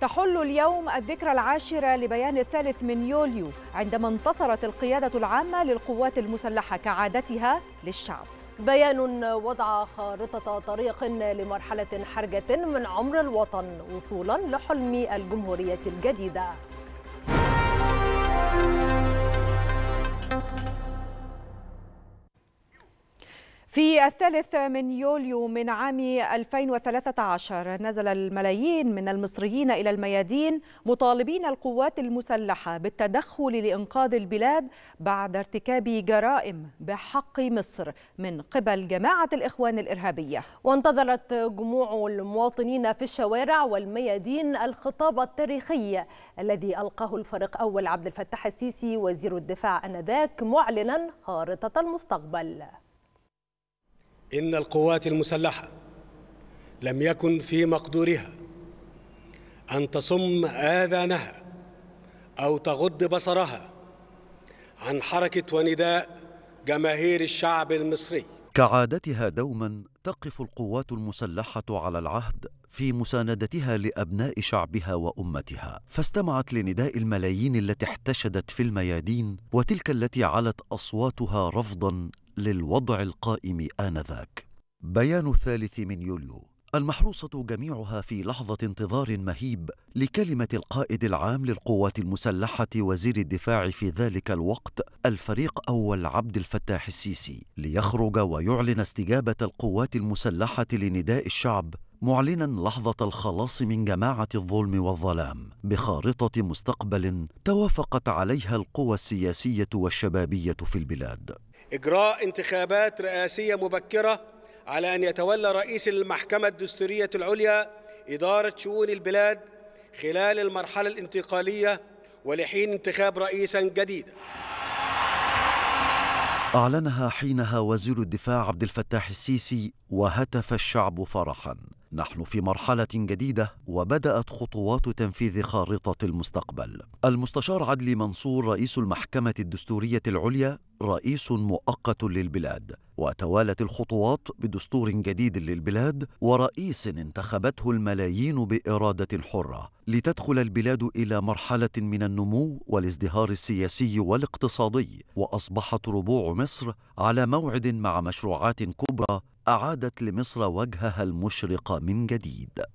تحل اليوم الذكرى العاشرة لبيان الثالث من يوليو عندما انتصرت القيادة العامة للقوات المسلحة كعادتها للشعب بيان وضع خارطة طريق لمرحلة حرجة من عمر الوطن وصولا لحلم الجمهورية الجديدة في الثالث من يوليو من عام 2013 نزل الملايين من المصريين إلى الميادين مطالبين القوات المسلحة بالتدخل لإنقاذ البلاد بعد ارتكاب جرائم بحق مصر من قبل جماعة الإخوان الإرهابية وانتظرت جموع المواطنين في الشوارع والميادين الخطاب التاريخي الذي ألقاه الفريق أول عبد الفتاح السيسي وزير الدفاع أنذاك معلنا خارطة المستقبل إن القوات المسلحة لم يكن في مقدورها أن تصم آذانها أو تغض بصرها عن حركة ونداء جماهير الشعب المصري كعادتها دوما تقف القوات المسلحة على العهد في مساندتها لأبناء شعبها وأمتها فاستمعت لنداء الملايين التي احتشدت في الميادين وتلك التي علت أصواتها رفضا للوضع القائم آنذاك بيان الثالث من يوليو المحروسة جميعها في لحظة انتظار مهيب لكلمة القائد العام للقوات المسلحة وزير الدفاع في ذلك الوقت الفريق أول عبد الفتاح السيسي ليخرج ويعلن استجابة القوات المسلحة لنداء الشعب معلنا لحظة الخلاص من جماعة الظلم والظلام بخارطة مستقبل توافقت عليها القوى السياسية والشبابية في البلاد إجراء انتخابات رئاسية مبكرة على أن يتولى رئيس المحكمة الدستورية العليا إدارة شؤون البلاد خلال المرحلة الانتقالية ولحين انتخاب رئيسا جديدا أعلنها حينها وزير الدفاع عبد الفتاح السيسي وهتف الشعب فرحاً نحن في مرحلة جديدة وبدأت خطوات تنفيذ خارطة المستقبل. المستشار عدلي منصور رئيس المحكمة الدستورية العليا رئيس مؤقت للبلاد، وتوالت الخطوات بدستور جديد للبلاد ورئيس انتخبته الملايين بإرادة حرة، لتدخل البلاد إلى مرحلة من النمو والازدهار السياسي والاقتصادي، وأصبحت ربوع مصر على موعد مع مشروعات كبرى أعادت لمصر وجهها المشرق من جديد